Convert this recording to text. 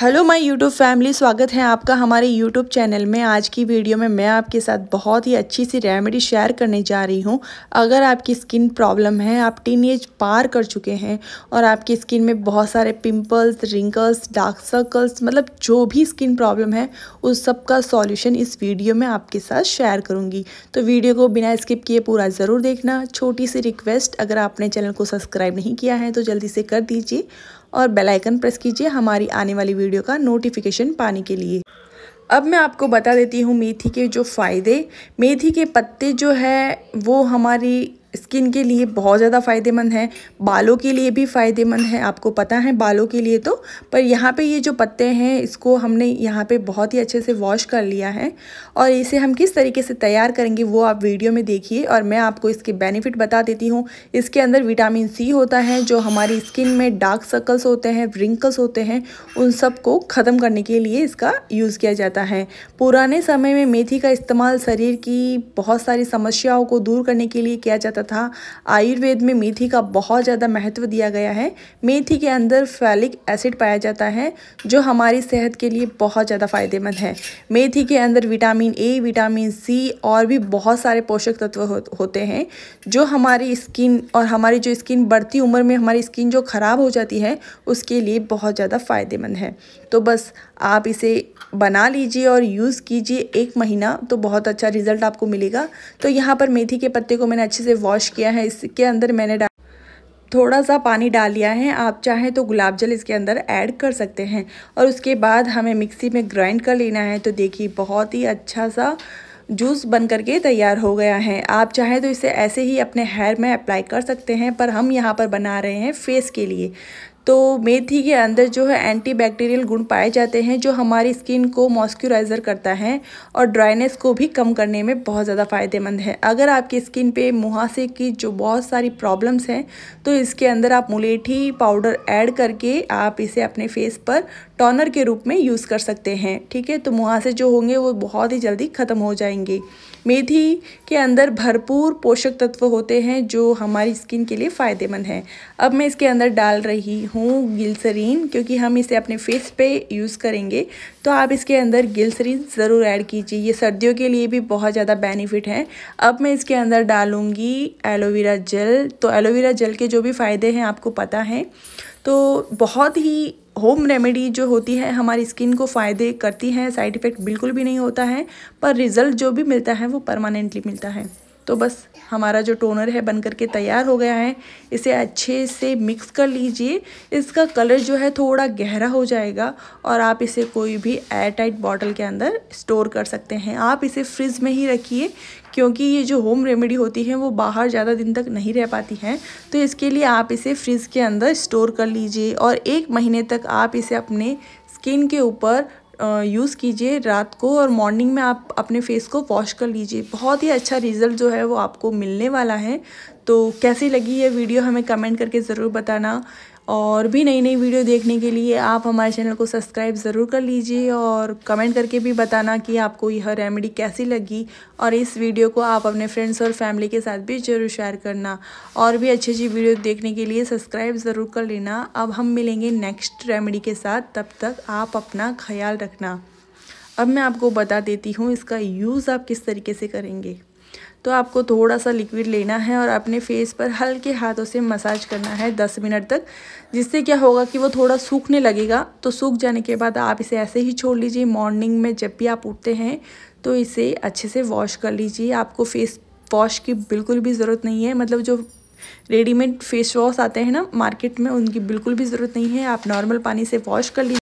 hello my YouTube family स्वागत है आपका हमारे यूट्यूब चैनल में आज की वीडियो में मैं आपके साथ बहुत ही अच्छी सी रेमेडी शेयर करने जा रही हूं अगर आपकी स्किन प्रॉब्लम है आप टीन एज पार कर चुके हैं और आपकी स्किन में बहुत सारे पिंपल्स रिंकल्स डार्क सर्कल्स मतलब जो भी स्किन प्रॉब्लम है उस सब का सॉल्यूशन इस वीडियो में आपके साथ शेयर करूँगी तो वीडियो को बिना स्किप किए पूरा ज़रूर देखना छोटी सी रिक्वेस्ट अगर आपने चैनल को सब्सक्राइब नहीं किया है तो जल्दी से कर दीजिए और बेल आइकन प्रेस कीजिए हमारी आने वाली वीडियो का नोटिफिकेशन पाने के लिए अब मैं आपको बता देती हूँ मेथी के जो फ़ायदे मेथी के पत्ते जो है वो हमारी स्किन के लिए बहुत ज़्यादा फ़ायदेमंद है बालों के लिए भी फ़ायदेमंद है आपको पता है बालों के लिए तो पर यहाँ पे ये जो पत्ते हैं इसको हमने यहाँ पे बहुत ही अच्छे से वॉश कर लिया है और इसे हम किस तरीके से तैयार करेंगे वो आप वीडियो में देखिए और मैं आपको इसके बेनिफिट बता देती हूँ इसके अंदर विटामिन सी होता है जो हमारी स्किन में डार्क सर्कल्स होते हैं रिंकल्स होते हैं उन सबको ख़त्म करने के लिए इसका यूज़ किया जाता है पुराने समय में मेथी का इस्तेमाल शरीर की बहुत सारी समस्याओं को दूर करने के लिए किया जाता तथा आयुर्वेद में मेथी का बहुत ज़्यादा महत्व दिया गया है मेथी के अंदर फैलिक एसिड पाया जाता है जो हमारी सेहत के लिए बहुत ज़्यादा फ़ायदेमंद है मेथी के अंदर विटामिन ए विटामिन सी और भी बहुत सारे पोषक तत्व होते हैं जो हमारी स्किन और हमारी जो स्किन बढ़ती उम्र में हमारी स्किन जो ख़राब हो जाती है उसके लिए बहुत ज़्यादा फ़ायदेमंद है तो बस आप इसे बना लीजिए और यूज़ कीजिए एक महीना तो बहुत अच्छा रिज़ल्ट आपको मिलेगा तो यहाँ पर मेथी के पत्ते को मैंने अच्छे से वॉश किया है इसके अंदर मैंने थोड़ा सा पानी डाल लिया है आप चाहें तो गुलाब जल इसके अंदर ऐड कर सकते हैं और उसके बाद हमें मिक्सी में ग्राइंड कर लेना है तो देखिए बहुत ही अच्छा सा जूस बन करके तैयार हो गया है आप चाहें तो इसे ऐसे ही अपने हेयर में अप्लाई कर सकते हैं पर हम यहाँ पर बना रहे हैं फेस के लिए तो मेथी के अंदर जो है एंटी बैक्टीरियल गुण पाए जाते हैं जो हमारी स्किन को मॉइस्चराइज़र करता है और ड्राइनेस को भी कम करने में बहुत ज़्यादा फ़ायदेमंद है अगर आपकी स्किन पे मुहासे की जो बहुत सारी प्रॉब्लम्स हैं तो इसके अंदर आप मुलेठी पाउडर ऐड करके आप इसे अपने फेस पर टॉनर के रूप में यूज़ कर सकते हैं ठीक है तो मुहासे जो होंगे वो बहुत ही जल्दी ख़त्म हो जाएंगे मेथी के अंदर भरपूर पोषक तत्व होते हैं जो हमारी स्किन के लिए फ़ायदेमंद हैं अब मैं इसके अंदर डाल रही हूँ गिल्सरीन क्योंकि हम इसे अपने फेस पे यूज़ करेंगे तो आप इसके अंदर गिल्सरीन ज़रूर ऐड कीजिए ये सर्दियों के लिए भी बहुत ज़्यादा बेनिफिट है अब मैं इसके अंदर डालूँगी एलोवेरा जेल तो एलोवेरा जेल के जो भी फ़ायदे हैं आपको पता है तो बहुत ही होम रेमेडी जो होती है हमारी स्किन को फ़ायदे करती है साइड इफ़ेक्ट बिल्कुल भी नहीं होता है पर रिज़ल्ट जो भी मिलता है वो परमानेंटली मिलता है तो बस हमारा जो टोनर है बन करके तैयार हो गया है इसे अच्छे से मिक्स कर लीजिए इसका कलर जो है थोड़ा गहरा हो जाएगा और आप इसे कोई भी एयर टाइट बॉटल के अंदर स्टोर कर सकते हैं आप इसे फ्रिज में ही रखिए क्योंकि ये जो होम रेमेडी होती है वो बाहर ज़्यादा दिन तक नहीं रह पाती हैं तो इसके लिए आप इसे फ्रिज के अंदर स्टोर कर लीजिए और एक महीने तक आप इसे अपने स्किन के ऊपर यूज़ कीजिए रात को और मॉर्निंग में आप अपने फेस को वॉश कर लीजिए बहुत ही अच्छा रिज़ल्ट जो है वो आपको मिलने वाला है तो कैसी लगी ये वीडियो हमें कमेंट करके ज़रूर बताना और भी नई नई वीडियो देखने के लिए आप हमारे चैनल को सब्सक्राइब ज़रूर कर लीजिए और कमेंट करके भी बताना कि आपको यह रेमेडी कैसी लगी और इस वीडियो को आप अपने फ्रेंड्स और फैमिली के साथ भी ज़रूर शेयर करना और भी अच्छी अच्छी वीडियो देखने के लिए सब्सक्राइब ज़रूर कर लेना अब हम मिलेंगे नेक्स्ट रेमेडी के साथ तब तक आप अपना ख्याल रखना अब मैं आपको बता देती हूँ इसका यूज़ आप किस तरीके से करेंगे तो आपको थोड़ा सा लिक्विड लेना है और अपने फेस पर हल्के हाथों से मसाज करना है दस मिनट तक जिससे क्या होगा कि वो थोड़ा सूखने लगेगा तो सूख जाने के बाद आप इसे ऐसे ही छोड़ लीजिए मॉर्निंग में जब भी आप उठते हैं तो इसे अच्छे से वॉश कर लीजिए आपको फेस वॉश की बिल्कुल भी ज़रूरत नहीं है मतलब जो रेडीमेड फेस वॉश आते हैं ना मार्केट में उनकी बिल्कुल भी ज़रूरत नहीं है आप नॉर्मल पानी से वॉश कर लीजिए